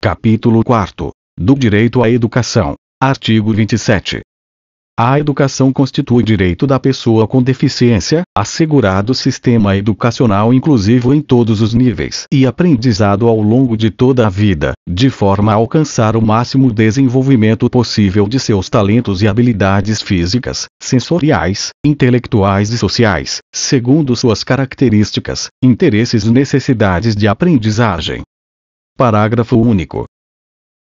Capítulo 4. Do direito à educação. Artigo 27. A educação constitui direito da pessoa com deficiência, assegurado sistema educacional inclusivo em todos os níveis e aprendizado ao longo de toda a vida, de forma a alcançar o máximo desenvolvimento possível de seus talentos e habilidades físicas, sensoriais, intelectuais e sociais, segundo suas características, interesses e necessidades de aprendizagem. Parágrafo único.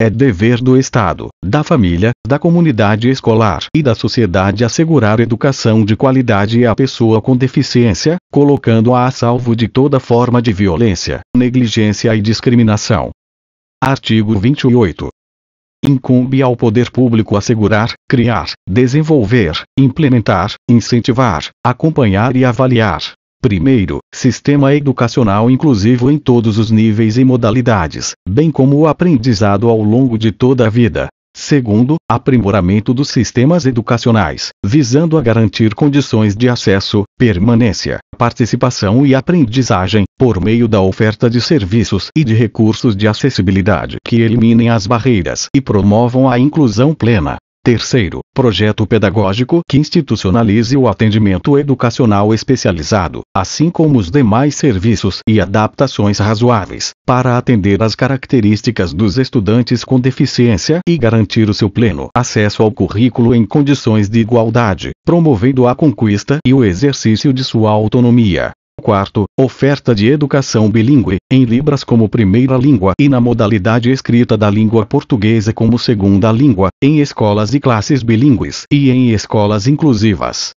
É dever do Estado, da família, da comunidade escolar e da sociedade assegurar educação de qualidade à pessoa com deficiência, colocando-a a salvo de toda forma de violência, negligência e discriminação. Artigo 28. Incumbe ao poder público assegurar, criar, desenvolver, implementar, incentivar, acompanhar e avaliar, Primeiro, sistema educacional inclusivo em todos os níveis e modalidades, bem como o aprendizado ao longo de toda a vida. Segundo, aprimoramento dos sistemas educacionais, visando a garantir condições de acesso, permanência, participação e aprendizagem, por meio da oferta de serviços e de recursos de acessibilidade que eliminem as barreiras e promovam a inclusão plena. Terceiro, projeto pedagógico que institucionalize o atendimento educacional especializado, assim como os demais serviços e adaptações razoáveis, para atender às características dos estudantes com deficiência e garantir o seu pleno acesso ao currículo em condições de igualdade, promovendo a conquista e o exercício de sua autonomia. 4. Oferta de educação bilíngue, em Libras como primeira língua e na modalidade escrita da língua portuguesa como segunda língua, em escolas e classes bilíngues e em escolas inclusivas.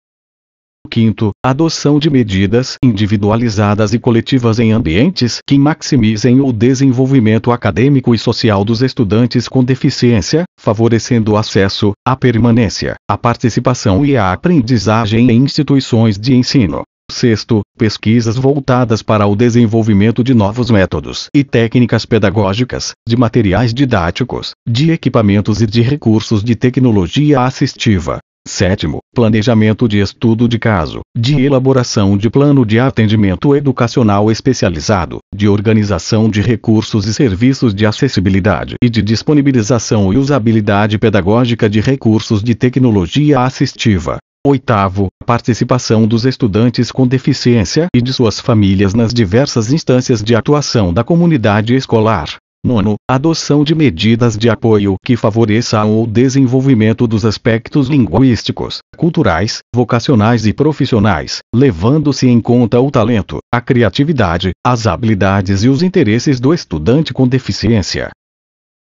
5. Adoção de medidas individualizadas e coletivas em ambientes que maximizem o desenvolvimento acadêmico e social dos estudantes com deficiência, favorecendo o acesso, a permanência, a participação e a aprendizagem em instituições de ensino. Sexto, Pesquisas voltadas para o desenvolvimento de novos métodos e técnicas pedagógicas, de materiais didáticos, de equipamentos e de recursos de tecnologia assistiva. Sétimo, Planejamento de estudo de caso, de elaboração de plano de atendimento educacional especializado, de organização de recursos e serviços de acessibilidade e de disponibilização e usabilidade pedagógica de recursos de tecnologia assistiva. Oitavo, participação dos estudantes com deficiência e de suas famílias nas diversas instâncias de atuação da comunidade escolar. Nono, adoção de medidas de apoio que favoreçam o desenvolvimento dos aspectos linguísticos, culturais, vocacionais e profissionais, levando-se em conta o talento, a criatividade, as habilidades e os interesses do estudante com deficiência.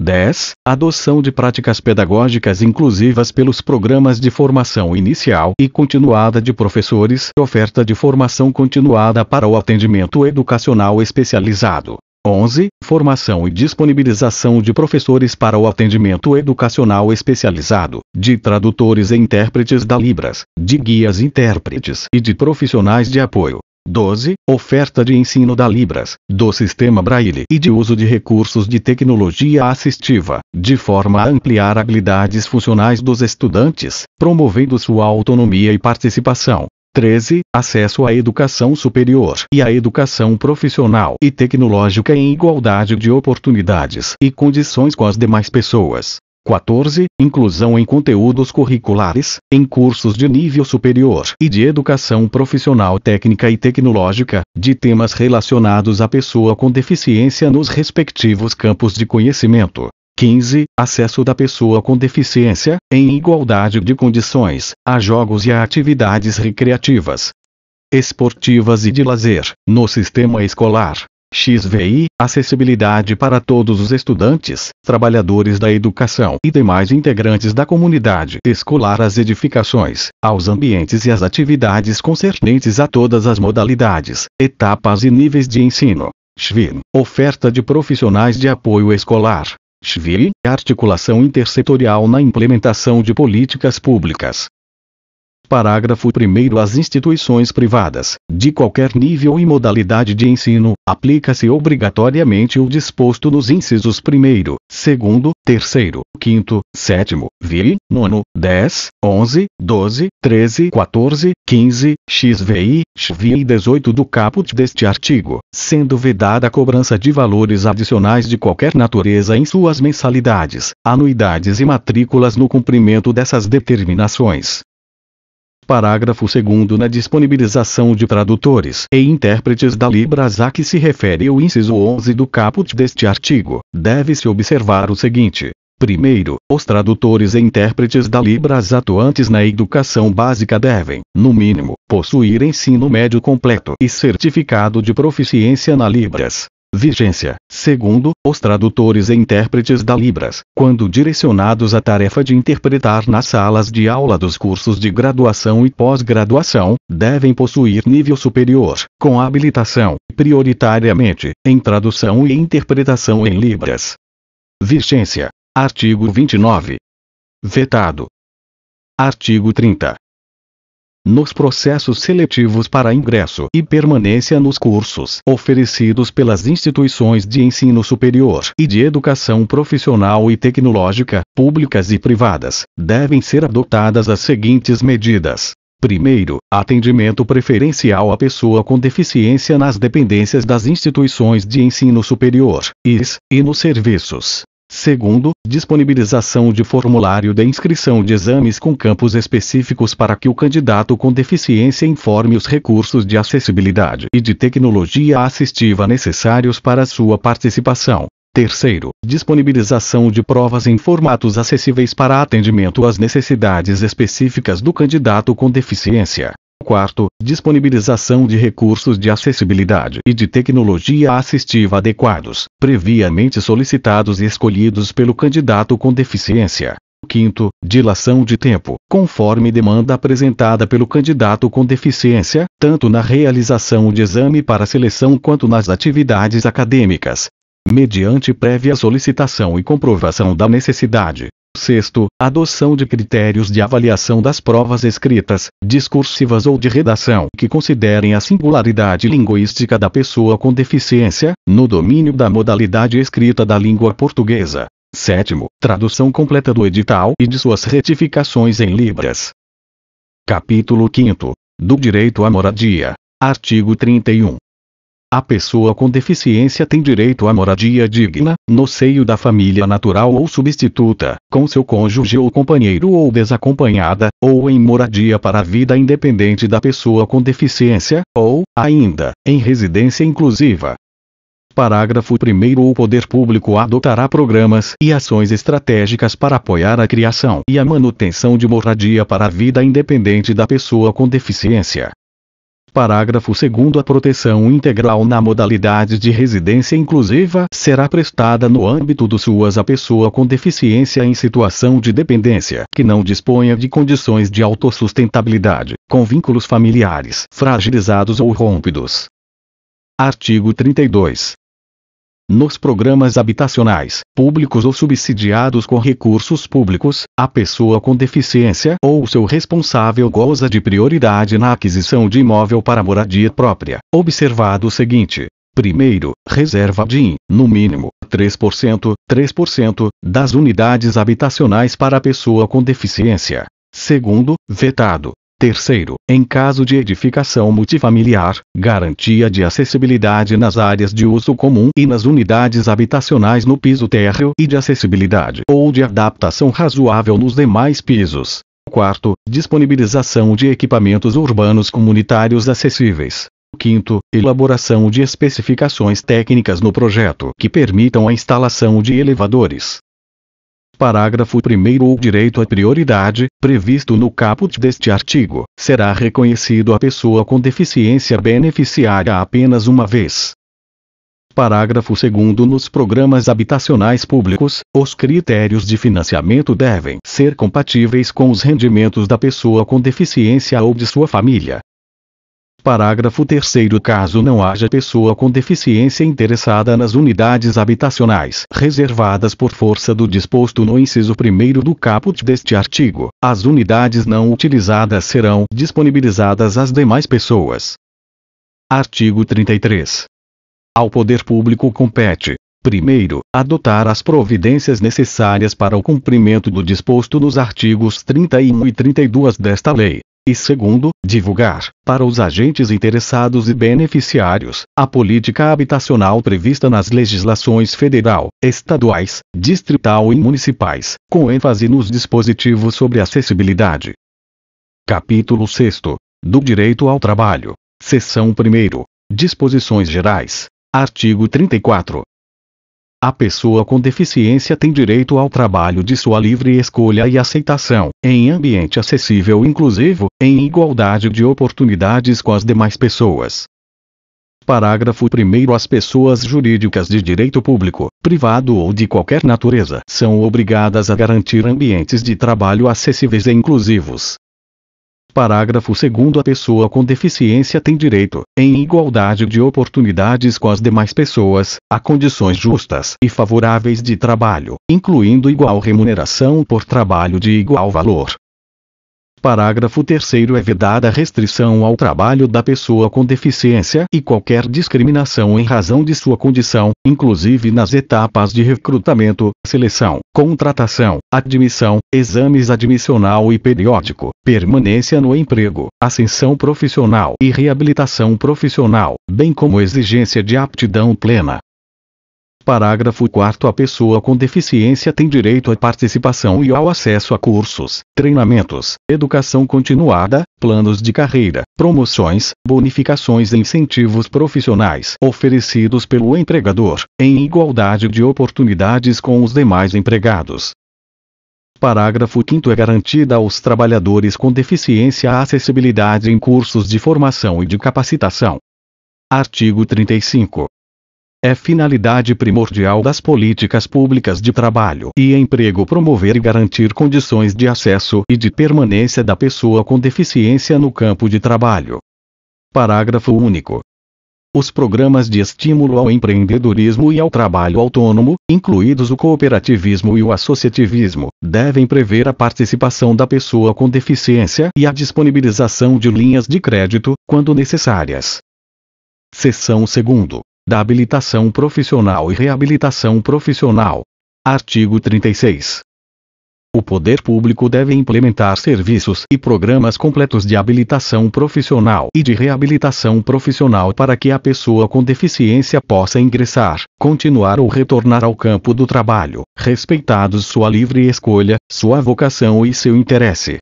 10. Adoção de práticas pedagógicas inclusivas pelos programas de formação inicial e continuada de professores, e oferta de formação continuada para o atendimento educacional especializado. 11. Formação e disponibilização de professores para o atendimento educacional especializado, de tradutores e intérpretes da Libras, de guias intérpretes e de profissionais de apoio. 12. Oferta de ensino da Libras, do sistema Braille e de uso de recursos de tecnologia assistiva, de forma a ampliar habilidades funcionais dos estudantes, promovendo sua autonomia e participação. 13. Acesso à educação superior e à educação profissional e tecnológica em igualdade de oportunidades e condições com as demais pessoas. 14. Inclusão em conteúdos curriculares, em cursos de nível superior e de educação profissional técnica e tecnológica, de temas relacionados à pessoa com deficiência nos respectivos campos de conhecimento. 15. Acesso da pessoa com deficiência, em igualdade de condições, a jogos e a atividades recreativas, esportivas e de lazer, no sistema escolar, XVI, acessibilidade para todos os estudantes, trabalhadores da educação e demais integrantes da comunidade escolar às edificações, aos ambientes e às atividades concernentes a todas as modalidades, etapas e níveis de ensino. SVIN, oferta de profissionais de apoio escolar. SVI, articulação intersetorial na implementação de políticas públicas. Parágrafo 1 As instituições privadas, de qualquer nível e modalidade de ensino, aplica-se obrigatoriamente o disposto nos incisos 1, 2, 3, 5, 7, vi, 9, 10, 11, 12, 13, 14, 15, XVI, XVI e 18 do caput deste artigo, sendo vedada a cobrança de valores adicionais de qualquer natureza em suas mensalidades, anuidades e matrículas no cumprimento dessas determinações. Parágrafo 2 Na disponibilização de tradutores e intérpretes da Libras a que se refere o inciso 11 do caput deste artigo, deve-se observar o seguinte. Primeiro, os tradutores e intérpretes da Libras atuantes na educação básica devem, no mínimo, possuir ensino médio completo e certificado de proficiência na Libras. Vigência, segundo, os tradutores e intérpretes da Libras, quando direcionados à tarefa de interpretar nas salas de aula dos cursos de graduação e pós-graduação, devem possuir nível superior, com habilitação, prioritariamente, em tradução e interpretação em Libras. Vigência. Artigo 29. Vetado. Artigo 30 nos processos seletivos para ingresso e permanência nos cursos oferecidos pelas instituições de ensino superior e de educação profissional e tecnológica, públicas e privadas, devem ser adotadas as seguintes medidas. Primeiro, atendimento preferencial à pessoa com deficiência nas dependências das instituições de ensino superior, IS, e nos serviços Segundo, disponibilização de formulário de inscrição de exames com campos específicos para que o candidato com deficiência informe os recursos de acessibilidade e de tecnologia assistiva necessários para sua participação. Terceiro, disponibilização de provas em formatos acessíveis para atendimento às necessidades específicas do candidato com deficiência. Quarto, disponibilização de recursos de acessibilidade e de tecnologia assistiva adequados, previamente solicitados e escolhidos pelo candidato com deficiência. Quinto, dilação de tempo, conforme demanda apresentada pelo candidato com deficiência, tanto na realização de exame para seleção quanto nas atividades acadêmicas, mediante prévia solicitação e comprovação da necessidade 6. Adoção de critérios de avaliação das provas escritas, discursivas ou de redação que considerem a singularidade linguística da pessoa com deficiência, no domínio da modalidade escrita da língua portuguesa. 7. Tradução completa do edital e de suas retificações em Libras. Capítulo 5. Do direito à moradia. Artigo 31. A pessoa com deficiência tem direito à moradia digna, no seio da família natural ou substituta, com seu cônjuge ou companheiro ou desacompanhada, ou em moradia para a vida independente da pessoa com deficiência, ou, ainda, em residência inclusiva. Parágrafo 1 O poder público adotará programas e ações estratégicas para apoiar a criação e a manutenção de moradia para a vida independente da pessoa com deficiência, Parágrafo 2 A proteção integral na modalidade de residência inclusiva será prestada no âmbito dos SUAS a pessoa com deficiência em situação de dependência que não disponha de condições de autossustentabilidade, com vínculos familiares fragilizados ou rompidos. Artigo 32. Nos programas habitacionais, públicos ou subsidiados com recursos públicos, a pessoa com deficiência ou seu responsável goza de prioridade na aquisição de imóvel para moradia própria. Observado o seguinte: Primeiro, reserva de, no mínimo, 3%, 3% das unidades habitacionais para a pessoa com deficiência. Segundo, vetado, Terceiro, em caso de edificação multifamiliar, garantia de acessibilidade nas áreas de uso comum e nas unidades habitacionais no piso térreo e de acessibilidade ou de adaptação razoável nos demais pisos. Quarto, disponibilização de equipamentos urbanos comunitários acessíveis. Quinto, elaboração de especificações técnicas no projeto que permitam a instalação de elevadores, Parágrafo 1 O direito à prioridade, previsto no caput deste artigo, será reconhecido à pessoa com deficiência beneficiária apenas uma vez. Parágrafo 2 Nos programas habitacionais públicos, os critérios de financiamento devem ser compatíveis com os rendimentos da pessoa com deficiência ou de sua família. Parágrafo 3 Caso não haja pessoa com deficiência interessada nas unidades habitacionais reservadas por força do disposto no inciso 1 do caput deste artigo, as unidades não utilizadas serão disponibilizadas às demais pessoas. Artigo 33. Ao poder público compete, Primeiro, adotar as providências necessárias para o cumprimento do disposto nos artigos 31 e 32 desta lei, e segundo, divulgar, para os agentes interessados e beneficiários, a política habitacional prevista nas legislações federal, estaduais, distrital e municipais, com ênfase nos dispositivos sobre acessibilidade. Capítulo 6 Do Direito ao Trabalho. Seção 1. Disposições Gerais. Artigo 34. A pessoa com deficiência tem direito ao trabalho de sua livre escolha e aceitação, em ambiente acessível e inclusivo, em igualdade de oportunidades com as demais pessoas. Parágrafo 1. As pessoas jurídicas de direito público, privado ou de qualquer natureza são obrigadas a garantir ambientes de trabalho acessíveis e inclusivos, Parágrafo 2 A pessoa com deficiência tem direito, em igualdade de oportunidades com as demais pessoas, a condições justas e favoráveis de trabalho, incluindo igual remuneração por trabalho de igual valor, Parágrafo 3 É vedada a restrição ao trabalho da pessoa com deficiência e qualquer discriminação em razão de sua condição, inclusive nas etapas de recrutamento, seleção, contratação, admissão, exames admissional e periódico, permanência no emprego, ascensão profissional e reabilitação profissional, bem como exigência de aptidão plena Parágrafo 4 A pessoa com deficiência tem direito à participação e ao acesso a cursos, treinamentos, educação continuada, planos de carreira, promoções, bonificações e incentivos profissionais oferecidos pelo empregador, em igualdade de oportunidades com os demais empregados. Parágrafo 5 É garantida aos trabalhadores com deficiência a acessibilidade em cursos de formação e de capacitação. Artigo 35. É finalidade primordial das políticas públicas de trabalho e emprego promover e garantir condições de acesso e de permanência da pessoa com deficiência no campo de trabalho. Parágrafo único. Os programas de estímulo ao empreendedorismo e ao trabalho autônomo, incluídos o cooperativismo e o associativismo, devem prever a participação da pessoa com deficiência e a disponibilização de linhas de crédito, quando necessárias. Seção 2 da habilitação profissional e reabilitação profissional. Artigo 36. O poder público deve implementar serviços e programas completos de habilitação profissional e de reabilitação profissional para que a pessoa com deficiência possa ingressar, continuar ou retornar ao campo do trabalho, respeitados sua livre escolha, sua vocação e seu interesse.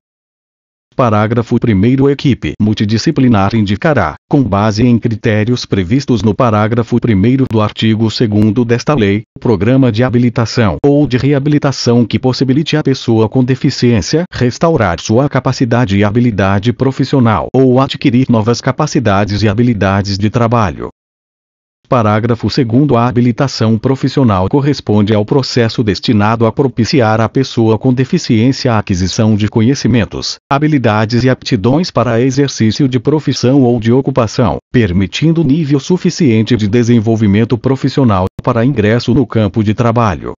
Parágrafo 1 Equipe multidisciplinar indicará, com base em critérios previstos no parágrafo 1 do artigo 2 desta lei, programa de habilitação ou de reabilitação que possibilite à pessoa com deficiência restaurar sua capacidade e habilidade profissional ou adquirir novas capacidades e habilidades de trabalho. Parágrafo 2 A habilitação profissional corresponde ao processo destinado a propiciar à pessoa com deficiência a aquisição de conhecimentos, habilidades e aptidões para exercício de profissão ou de ocupação, permitindo nível suficiente de desenvolvimento profissional para ingresso no campo de trabalho,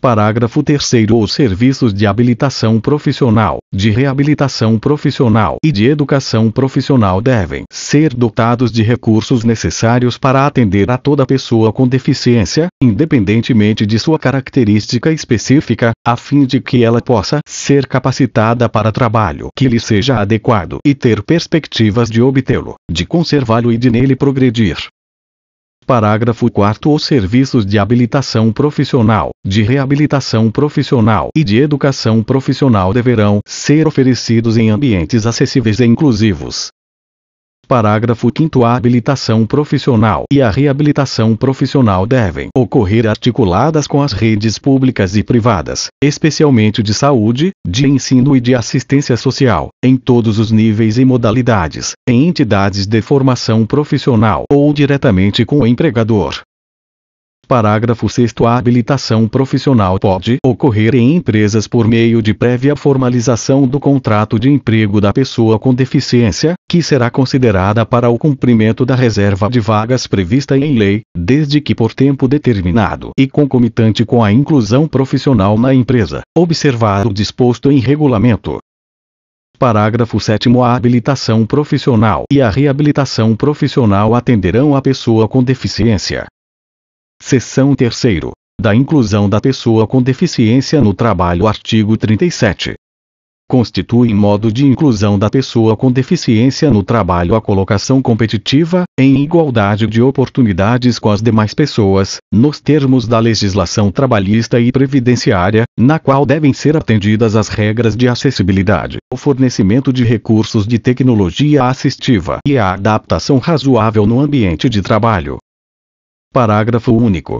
Parágrafo 3 Os serviços de habilitação profissional, de reabilitação profissional e de educação profissional devem ser dotados de recursos necessários para atender a toda pessoa com deficiência, independentemente de sua característica específica, a fim de que ela possa ser capacitada para trabalho que lhe seja adequado e ter perspectivas de obtê-lo, de conservá-lo e de nele progredir. Parágrafo 4 Os serviços de habilitação profissional, de reabilitação profissional e de educação profissional deverão ser oferecidos em ambientes acessíveis e inclusivos, Parágrafo 5 A habilitação profissional e a reabilitação profissional devem ocorrer articuladas com as redes públicas e privadas, especialmente de saúde, de ensino e de assistência social, em todos os níveis e modalidades, em entidades de formação profissional ou diretamente com o empregador, Parágrafo 6 A habilitação profissional pode ocorrer em empresas por meio de prévia formalização do contrato de emprego da pessoa com deficiência, que será considerada para o cumprimento da reserva de vagas prevista em lei, desde que por tempo determinado e concomitante com a inclusão profissional na empresa, observado o disposto em regulamento. Parágrafo 7 A habilitação profissional e a reabilitação profissional atenderão a pessoa com deficiência, Seção 3 da inclusão da pessoa com deficiência no trabalho artigo 37 constitui modo de inclusão da pessoa com deficiência no trabalho a colocação competitiva, em igualdade de oportunidades com as demais pessoas, nos termos da legislação trabalhista e previdenciária, na qual devem ser atendidas as regras de acessibilidade, o fornecimento de recursos de tecnologia assistiva e a adaptação razoável no ambiente de trabalho. Parágrafo único.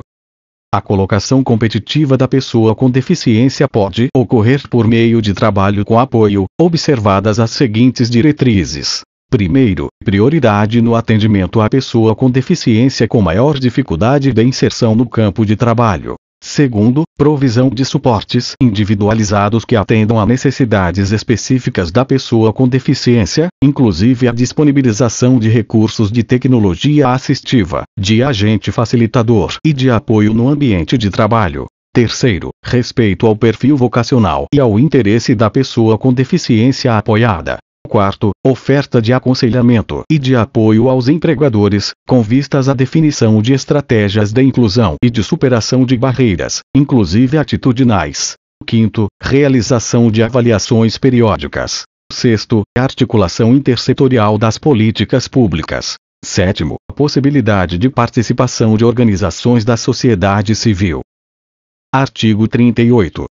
A colocação competitiva da pessoa com deficiência pode ocorrer por meio de trabalho com apoio, observadas as seguintes diretrizes. Primeiro, prioridade no atendimento à pessoa com deficiência com maior dificuldade de inserção no campo de trabalho. Segundo, provisão de suportes individualizados que atendam a necessidades específicas da pessoa com deficiência, inclusive a disponibilização de recursos de tecnologia assistiva, de agente facilitador e de apoio no ambiente de trabalho. Terceiro, respeito ao perfil vocacional e ao interesse da pessoa com deficiência apoiada. 4. Oferta de aconselhamento e de apoio aos empregadores, com vistas à definição de estratégias de inclusão e de superação de barreiras, inclusive atitudinais. 5. Realização de avaliações periódicas. 6. Articulação intersetorial das políticas públicas. 7. Possibilidade de participação de organizações da sociedade civil. Artigo 38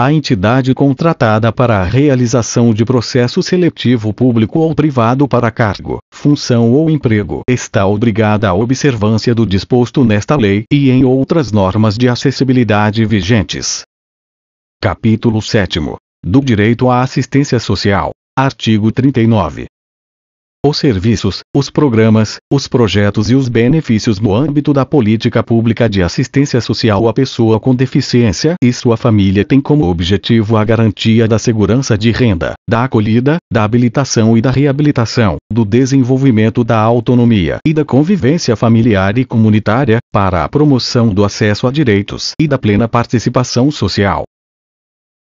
a entidade contratada para a realização de processo seletivo público ou privado para cargo, função ou emprego está obrigada à observância do disposto nesta lei e em outras normas de acessibilidade vigentes. Capítulo 7 do Direito à Assistência Social. Artigo 39 os serviços, os programas, os projetos e os benefícios no âmbito da política pública de assistência social à pessoa com deficiência e sua família têm como objetivo a garantia da segurança de renda, da acolhida, da habilitação e da reabilitação, do desenvolvimento da autonomia e da convivência familiar e comunitária, para a promoção do acesso a direitos e da plena participação social,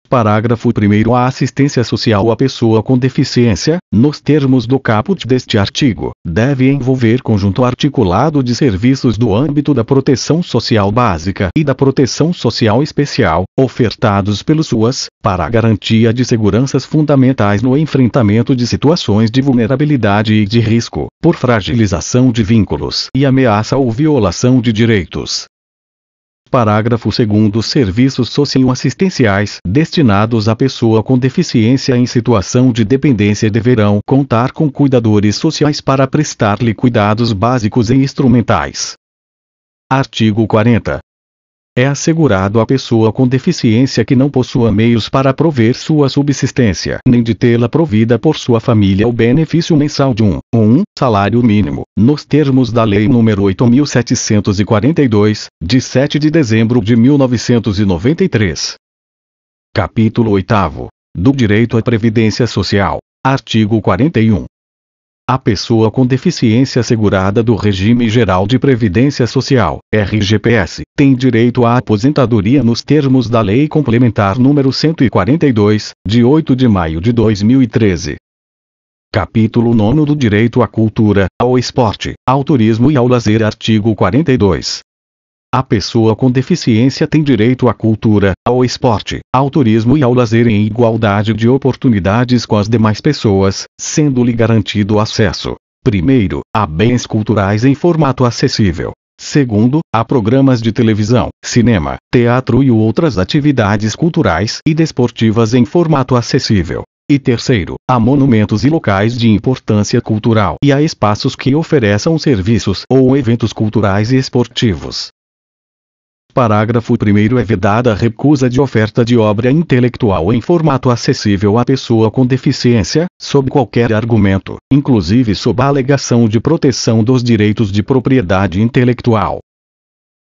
Parágrafo 1 A assistência social à pessoa com deficiência, nos termos do caput deste artigo, deve envolver conjunto articulado de serviços do âmbito da proteção social básica e da proteção social especial, ofertados pelos SUAS, para a garantia de seguranças fundamentais no enfrentamento de situações de vulnerabilidade e de risco, por fragilização de vínculos e ameaça ou violação de direitos, Parágrafo 2 Serviços socioassistenciais destinados à pessoa com deficiência em situação de dependência deverão contar com cuidadores sociais para prestar-lhe cuidados básicos e instrumentais. Artigo 40 é assegurado à pessoa com deficiência que não possua meios para prover sua subsistência, nem de tê-la provida por sua família o benefício mensal de um, um salário mínimo, nos termos da Lei nº 8742, de 7 de dezembro de 1993. Capítulo 8 do Direito à Previdência Social. Artigo 41. A pessoa com deficiência assegurada do Regime Geral de Previdência Social, RGPS, tem direito à aposentadoria nos termos da Lei Complementar número 142, de 8 de maio de 2013. Capítulo 9 do Direito à Cultura, ao Esporte, ao Turismo e ao Lazer Artigo 42 a pessoa com deficiência tem direito à cultura, ao esporte, ao turismo e ao lazer em igualdade de oportunidades com as demais pessoas, sendo-lhe garantido acesso, primeiro, a bens culturais em formato acessível. Segundo, a programas de televisão, cinema, teatro e outras atividades culturais e desportivas em formato acessível. E terceiro, a monumentos e locais de importância cultural e a espaços que ofereçam serviços ou eventos culturais e esportivos. Parágrafo 1 É vedada a recusa de oferta de obra intelectual em formato acessível à pessoa com deficiência, sob qualquer argumento, inclusive sob a alegação de proteção dos direitos de propriedade intelectual.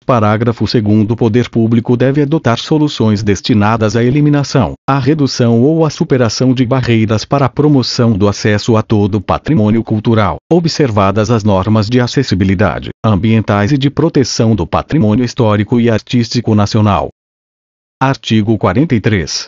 Parágrafo 2 O poder público deve adotar soluções destinadas à eliminação, à redução ou à superação de barreiras para a promoção do acesso a todo o patrimônio cultural, observadas as normas de acessibilidade, ambientais e de proteção do patrimônio histórico e artístico nacional. Artigo 43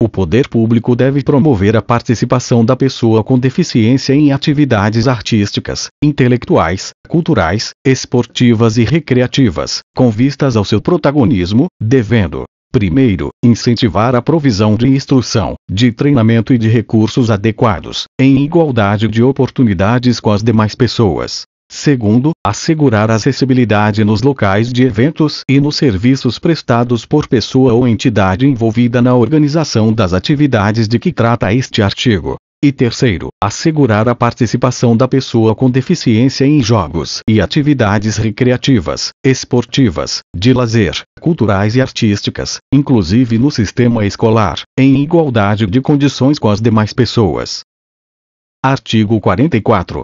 o poder público deve promover a participação da pessoa com deficiência em atividades artísticas, intelectuais, culturais, esportivas e recreativas, com vistas ao seu protagonismo, devendo, Primeiro, incentivar a provisão de instrução, de treinamento e de recursos adequados, em igualdade de oportunidades com as demais pessoas, Segundo, assegurar a acessibilidade nos locais de eventos e nos serviços prestados por pessoa ou entidade envolvida na organização das atividades de que trata este artigo. E terceiro, assegurar a participação da pessoa com deficiência em jogos e atividades recreativas, esportivas, de lazer, culturais e artísticas, inclusive no sistema escolar, em igualdade de condições com as demais pessoas. Artigo 44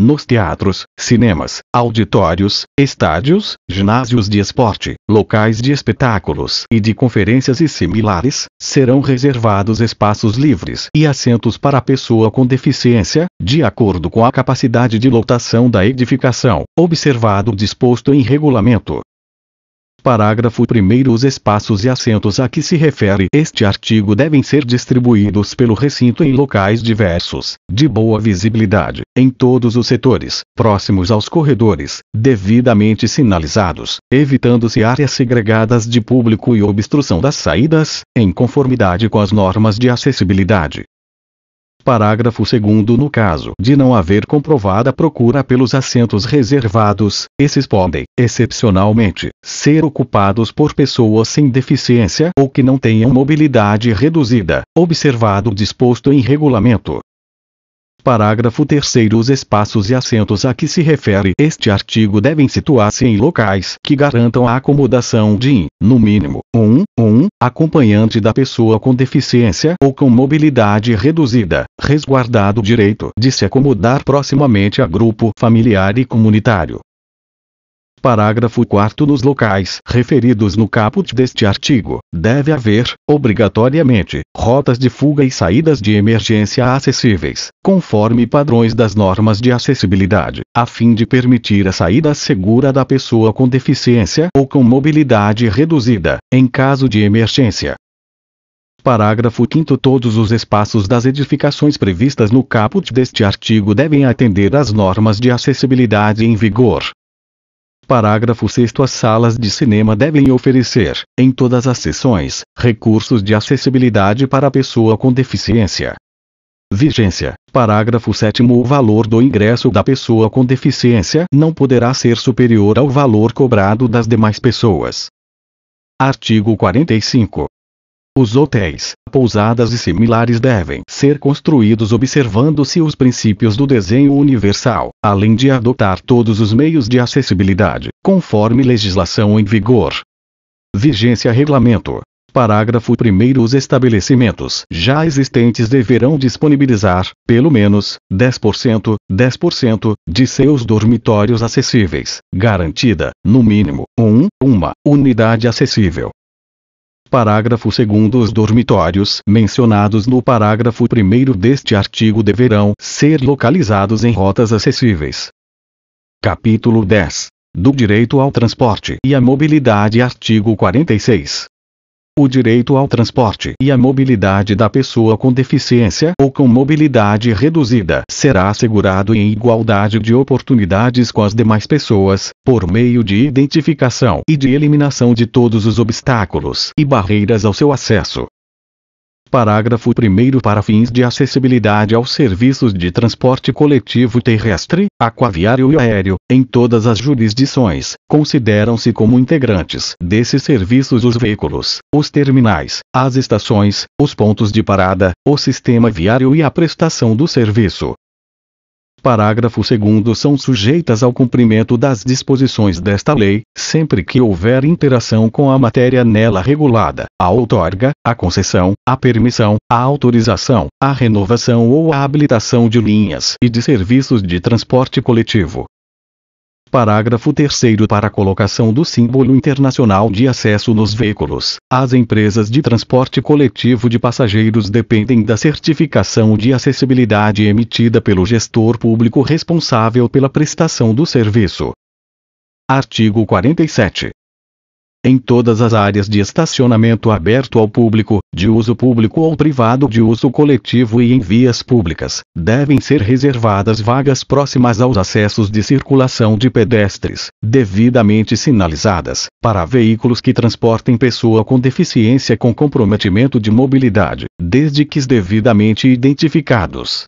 nos teatros, cinemas, auditórios, estádios, ginásios de esporte, locais de espetáculos e de conferências e similares, serão reservados espaços livres e assentos para a pessoa com deficiência, de acordo com a capacidade de lotação da edificação, observado o disposto em regulamento. Parágrafo 1 Os espaços e assentos a que se refere este artigo devem ser distribuídos pelo recinto em locais diversos, de boa visibilidade, em todos os setores, próximos aos corredores, devidamente sinalizados, evitando-se áreas segregadas de público e obstrução das saídas, em conformidade com as normas de acessibilidade. Parágrafo 2 No caso de não haver comprovada procura pelos assentos reservados, esses podem, excepcionalmente, ser ocupados por pessoas sem deficiência ou que não tenham mobilidade reduzida, observado o disposto em regulamento Parágrafo 3 Os espaços e assentos a que se refere este artigo devem situar-se em locais que garantam a acomodação de, no mínimo, um, um, acompanhante da pessoa com deficiência ou com mobilidade reduzida, resguardado o direito de se acomodar proximamente a grupo familiar e comunitário, Parágrafo 4 Nos locais referidos no caput deste artigo, deve haver, obrigatoriamente, rotas de fuga e saídas de emergência acessíveis, conforme padrões das normas de acessibilidade, a fim de permitir a saída segura da pessoa com deficiência ou com mobilidade reduzida, em caso de emergência. Parágrafo 5 Todos os espaços das edificações previstas no caput deste artigo devem atender às normas de acessibilidade em vigor, Parágrafo 6 As salas de cinema devem oferecer, em todas as sessões, recursos de acessibilidade para a pessoa com deficiência. Vigência. Parágrafo 7 O valor do ingresso da pessoa com deficiência não poderá ser superior ao valor cobrado das demais pessoas. Artigo 45. Os hotéis, pousadas e similares devem ser construídos observando-se os princípios do desenho universal, além de adotar todos os meios de acessibilidade, conforme legislação em vigor. Vigência Regulamento. Parágrafo 1. Os estabelecimentos já existentes deverão disponibilizar, pelo menos, 10%, 10% de seus dormitórios acessíveis, garantida, no mínimo, um, uma unidade acessível Parágrafo 2 Os dormitórios mencionados no parágrafo 1 deste artigo deverão ser localizados em rotas acessíveis. Capítulo 10 do direito ao transporte e à mobilidade, artigo 46 o direito ao transporte e à mobilidade da pessoa com deficiência ou com mobilidade reduzida será assegurado em igualdade de oportunidades com as demais pessoas, por meio de identificação e de eliminação de todos os obstáculos e barreiras ao seu acesso. Parágrafo 1 Para fins de acessibilidade aos serviços de transporte coletivo terrestre, aquaviário e aéreo, em todas as jurisdições, consideram-se como integrantes desses serviços os veículos, os terminais, as estações, os pontos de parada, o sistema viário e a prestação do serviço parágrafo 2 são sujeitas ao cumprimento das disposições desta lei, sempre que houver interação com a matéria nela regulada, a outorga, a concessão, a permissão, a autorização, a renovação ou a habilitação de linhas e de serviços de transporte coletivo, Parágrafo 3 Para a colocação do símbolo internacional de acesso nos veículos, as empresas de transporte coletivo de passageiros dependem da certificação de acessibilidade emitida pelo gestor público responsável pela prestação do serviço. Artigo 47 em todas as áreas de estacionamento aberto ao público, de uso público ou privado de uso coletivo e em vias públicas, devem ser reservadas vagas próximas aos acessos de circulação de pedestres, devidamente sinalizadas, para veículos que transportem pessoa com deficiência com comprometimento de mobilidade, desde que devidamente identificados.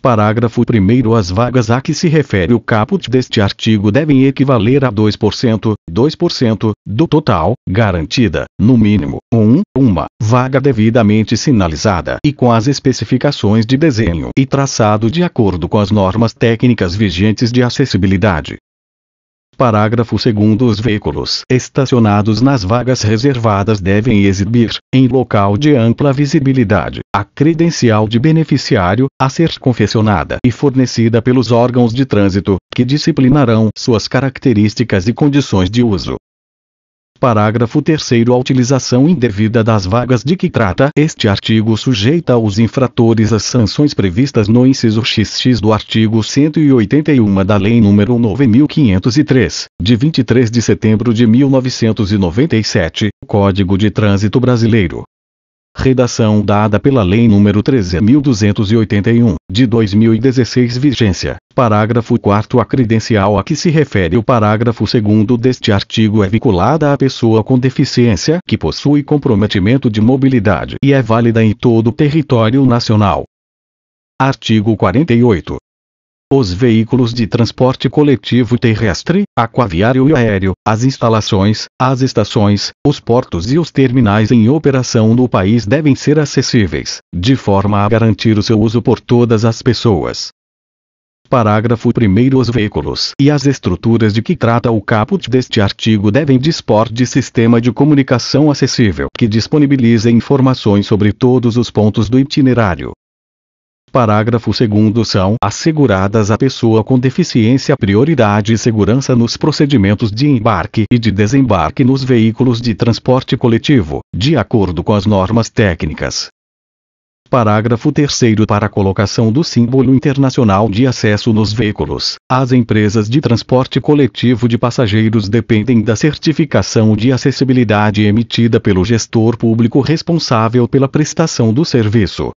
Parágrafo 1 As vagas a que se refere o caput deste artigo devem equivaler a 2%, 2% do total, garantida, no mínimo, um, uma vaga devidamente sinalizada e com as especificações de desenho e traçado de acordo com as normas técnicas vigentes de acessibilidade parágrafo 2 os veículos estacionados nas vagas reservadas devem exibir, em local de ampla visibilidade, a credencial de beneficiário, a ser confeccionada e fornecida pelos órgãos de trânsito, que disciplinarão suas características e condições de uso. Parágrafo 3 A utilização indevida das vagas de que trata este artigo sujeita os infratores às sanções previstas no inciso XX do artigo 181 da Lei nº 9503, de 23 de setembro de 1997, Código de Trânsito Brasileiro redação dada pela Lei nº 13.281, de 2016 vigência. Parágrafo 4 A credencial a que se refere o parágrafo 2 deste artigo é vinculada à pessoa com deficiência que possui comprometimento de mobilidade e é válida em todo o território nacional. Artigo 48 os veículos de transporte coletivo terrestre, aquaviário e aéreo, as instalações, as estações, os portos e os terminais em operação no país devem ser acessíveis, de forma a garantir o seu uso por todas as pessoas. Parágrafo 1 Os veículos e as estruturas de que trata o caput deste artigo devem dispor de sistema de comunicação acessível que disponibilize informações sobre todos os pontos do itinerário, Parágrafo 2 São asseguradas à pessoa com deficiência prioridade e segurança nos procedimentos de embarque e de desembarque nos veículos de transporte coletivo, de acordo com as normas técnicas. Parágrafo 3 Para a colocação do símbolo internacional de acesso nos veículos, as empresas de transporte coletivo de passageiros dependem da certificação de acessibilidade emitida pelo gestor público responsável pela prestação do serviço.